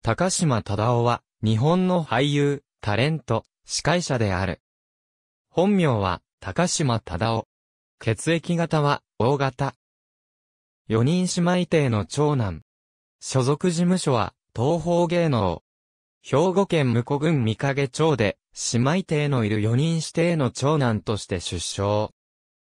高島忠夫は、日本の俳優、タレント、司会者である。本名は、高島忠夫。血液型は、O 型。四人姉妹邸の長男。所属事務所は、東方芸能。兵庫県向郡三影町で、姉妹邸のいる四人指定の長男として出生。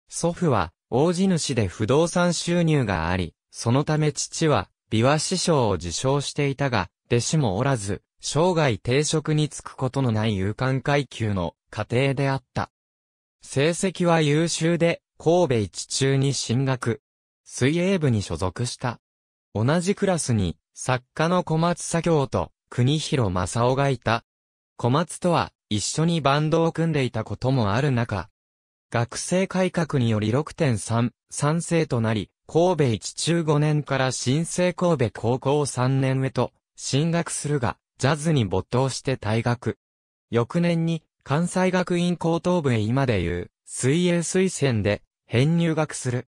祖父は、大地主で不動産収入があり、そのため父は、琵琶師匠を受賞していたが、弟子もおらず、生涯定職に就くことのない勇敢階級の家庭であった。成績は優秀で、神戸一中に進学。水泳部に所属した。同じクラスに、作家の小松左京と国広正夫がいた。小松とは、一緒にバンドを組んでいたこともある中、学生改革により6.3、賛成となり、神戸一中5年から新生神戸高校3年へと進学するが、ジャズに没頭して退学。翌年に、関西学院高等部へ今で言う、水泳推薦で、編入学する。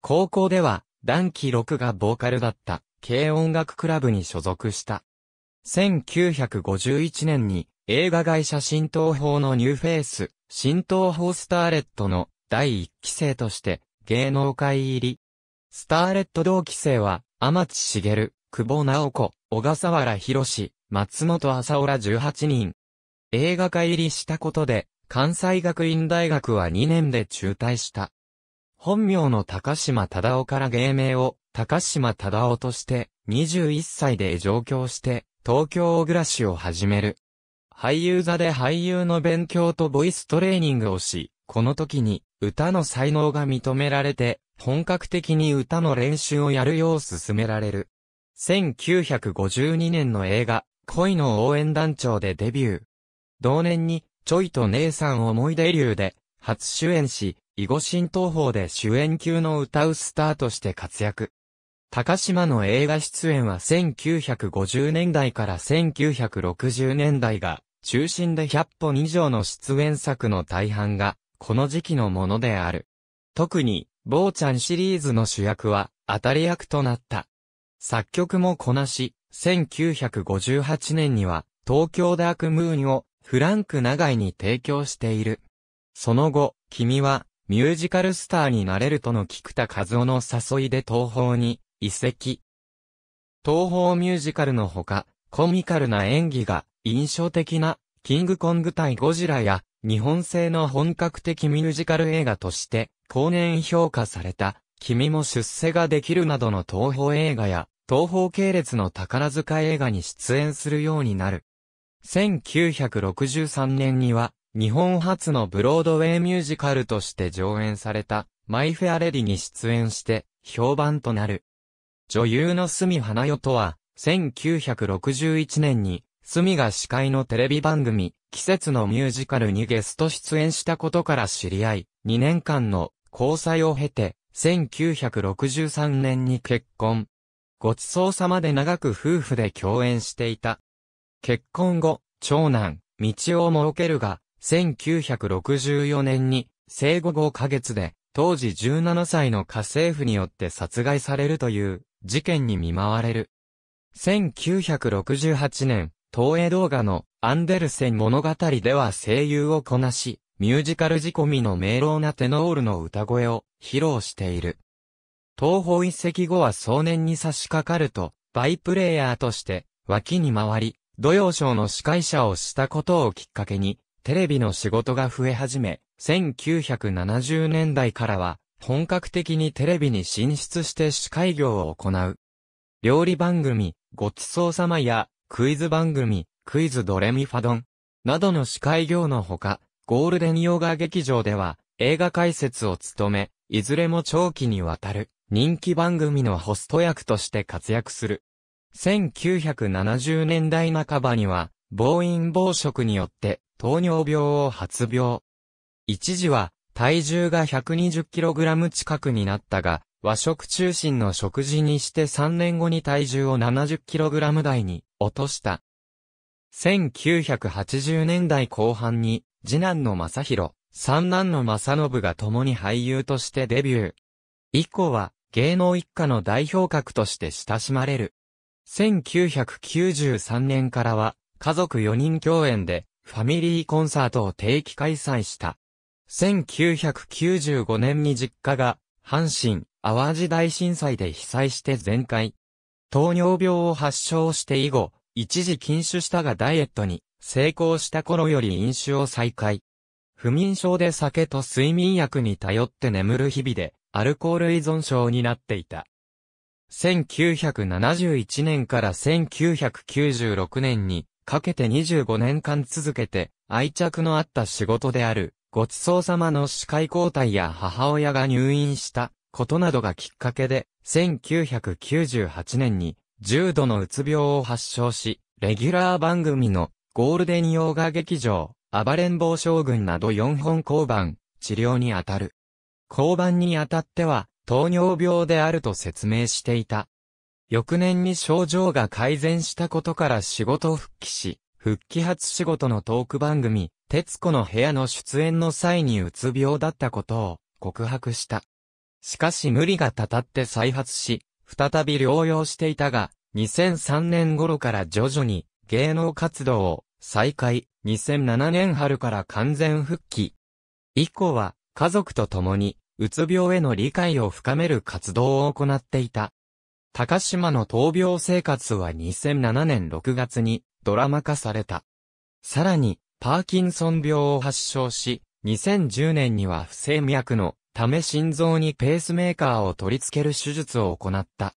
高校では、団期6がボーカルだった、軽音楽クラブに所属した。1951年に、映画会社新東宝のニューフェイス、新東宝スターレットの第1期生として、芸能界入り。スターレット同期生は、天地茂、久保直子、小笠原博士、松本浅浦ら18人。映画化入りしたことで、関西学院大学は2年で中退した。本名の高島忠夫から芸名を高島忠夫として21歳で上京して東京暮らしを始める。俳優座で俳優の勉強とボイストレーニングをし、この時に歌の才能が認められて本格的に歌の練習をやるよう勧められる。1952年の映画、恋の応援団長でデビュー。同年に、ちょいと姉さん思い出流で、初主演し、囲碁新東宝で主演級の歌うスターとして活躍。高島の映画出演は1950年代から1960年代が中心で100本以上の出演作の大半がこの時期のものである。特に、坊ちゃんシリーズの主役は当たり役となった。作曲もこなし、1958年には、東京ダークムーンをフランク長井に提供している。その後、君は、ミュージカルスターになれるとの菊田和夫の誘いで東方に移籍。東方ミュージカルのほか、コミカルな演技が印象的なキングコング対ゴジラや日本製の本格的ミュージカル映画として後年評価された君も出世ができるなどの東宝映画や、東宝系列の宝塚映画に出演するようになる。1963年には、日本初のブロードウェイミュージカルとして上演された、マイ・フェア・レディに出演して、評判となる。女優の隅花代とは、1961年に、隅が司会のテレビ番組、季節のミュージカルにゲスト出演したことから知り合い、2年間の交際を経て、1963年に結婚。ごちそうさまで長く夫婦で共演していた。結婚後、長男、道を設けるが、1964年に、生後5ヶ月で、当時17歳の家政婦によって殺害されるという、事件に見舞われる。1968年、東映動画のアンデルセン物語では声優をこなし、ミュージカル仕込みの明朗なテノールの歌声を披露している。東方一席後は壮年に差し掛かると、バイプレイヤーとして脇に回り、土曜賞の司会者をしたことをきっかけに、テレビの仕事が増え始め、1970年代からは、本格的にテレビに進出して司会業を行う。料理番組、ごちそうさまや、クイズ番組、クイズドレミファドン、などの司会業のほか、ゴールデンヨガ劇場では映画解説を務め、いずれも長期にわたる人気番組のホスト役として活躍する。1970年代半ばには、暴飲暴食によって糖尿病を発病。一時は体重が 120kg 近くになったが、和食中心の食事にして3年後に体重を 70kg 台に落とした。1980年代後半に次男の正宏、三男の正信が共に俳優としてデビュー。以降は芸能一家の代表格として親しまれる。1993年からは家族4人共演でファミリーコンサートを定期開催した。1995年に実家が阪神・淡路大震災で被災して全壊。糖尿病を発症して以後、一時禁酒したがダイエットに成功した頃より飲酒を再開。不眠症で酒と睡眠薬に頼って眠る日々で、アルコール依存症になっていた。1971年から1996年にかけて25年間続けて愛着のあった仕事であるごちそうさまの司会交代や母親が入院したことなどがきっかけで1998年に重度のうつ病を発症しレギュラー番組のゴールデン洋画劇場、暴れん坊将軍など4本交番、治療に当たる。交番にあたっては、糖尿病であると説明していた。翌年に症状が改善したことから仕事復帰し、復帰初仕事のトーク番組、徹子の部屋の出演の際にうつ病だったことを告白した。しかし無理がたたって再発し、再び療養していたが、2003年頃から徐々に芸能活動を再開、2007年春から完全復帰。以降は、家族と共に、うつ病への理解を深める活動を行っていた。高島の闘病生活は2007年6月にドラマ化された。さらに、パーキンソン病を発症し、2010年には不整脈のため心臓にペースメーカーを取り付ける手術を行った。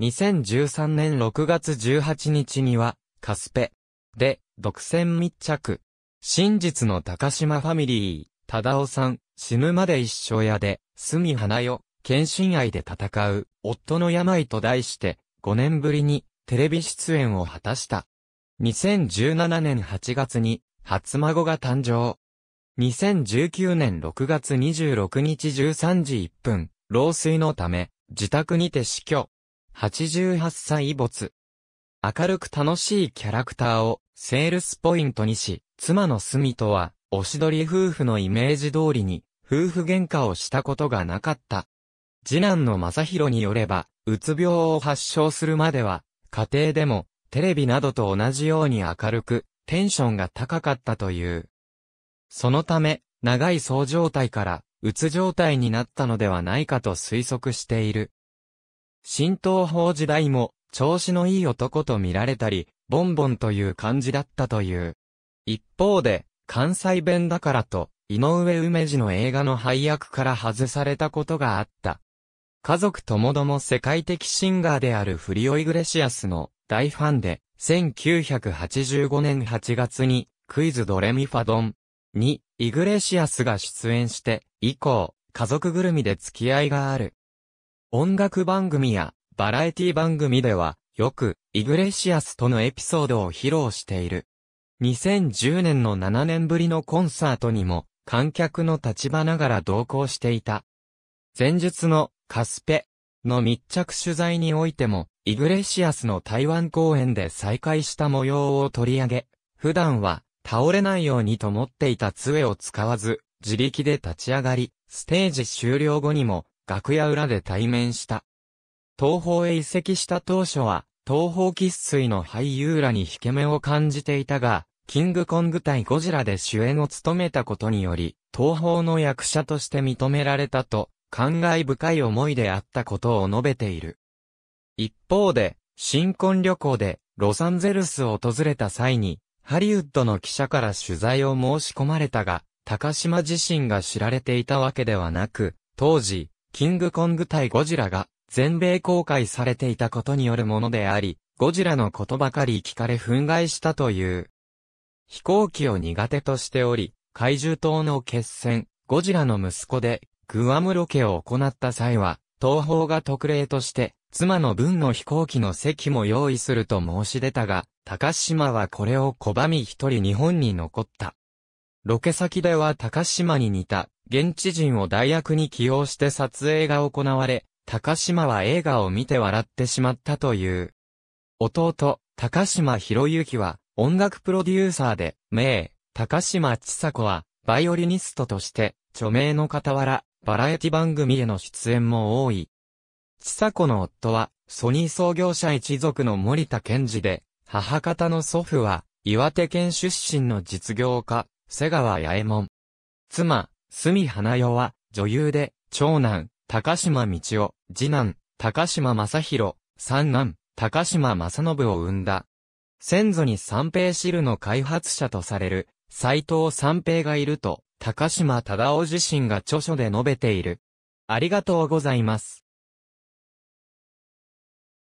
2013年6月18日には、カスペ。で、独占密着。真実の高島ファミリー、忠夫さん、死ぬまで一生屋で、み花よ、献身愛で戦う、夫の病と題して、5年ぶりに、テレビ出演を果たした。2017年8月に、初孫が誕生。2019年6月26日13時1分、老衰のため、自宅にて死去。88歳没。明るく楽しいキャラクターをセールスポイントにし、妻のスミとは、おしどり夫婦のイメージ通りに、夫婦喧嘩をしたことがなかった。次男の正宏によれば、うつ病を発症するまでは、家庭でも、テレビなどと同じように明るく、テンションが高かったという。そのため、長い躁状態から、うつ状態になったのではないかと推測している。浸透法時代も、調子のいい男と見られたり、ボンボンという感じだったという。一方で、関西弁だからと、井上梅治の映画の配役から外されたことがあった。家族ともども世界的シンガーであるフリオ・イグレシアスの大ファンで、1985年8月にクイズドレミファドンにイグレシアスが出演して以降、家族ぐるみで付き合いがある。音楽番組やバラエティ番組では、よく、イグレシアスとのエピソードを披露している。2010年の7年ぶりのコンサートにも、観客の立場ながら同行していた。前述の、カスペ、の密着取材においても、イグレシアスの台湾公演で再会した模様を取り上げ、普段は、倒れないようにと思っていた杖を使わず、自力で立ち上がり、ステージ終了後にも、楽屋裏で対面した。東方へ移籍した当初は、東方喫水の俳優らに引け目を感じていたが、キングコング対ゴジラで主演を務めたことにより、東方の役者として認められたと、感慨深い思いであったことを述べている。一方で、新婚旅行で、ロサンゼルスを訪れた際に、ハリウッドの記者から取材を申し込まれたが、高島自身が知られていたわけではなく、当時、キングコング対ゴジラが全米公開されていたことによるものであり、ゴジラのことばかり聞かれ憤慨したという。飛行機を苦手としており、怪獣島の決戦、ゴジラの息子で、グアムロケを行った際は、東方が特例として、妻の分の飛行機の席も用意すると申し出たが、高島はこれを拒み一人日本に残った。ロケ先では高島に似た、現地人を代役に起用して撮影が行われ、高島は映画を見て笑ってしまったという。弟、高島博之は、音楽プロデューサーで、名、高島千佐子は、バイオリニストとして、著名の傍ら、バラエティ番組への出演も多い。千佐子の夫は、ソニー創業者一族の森田健二で、母方の祖父は、岩手県出身の実業家、瀬川八重門。妻、住花代は、女優で、長男、高島道夫、次男、高島正宏、三男、高島正信を生んだ。先祖に三平汁の開発者とされる、斎藤三平がいると、高島忠夫自身が著書で述べている。ありがとうございます。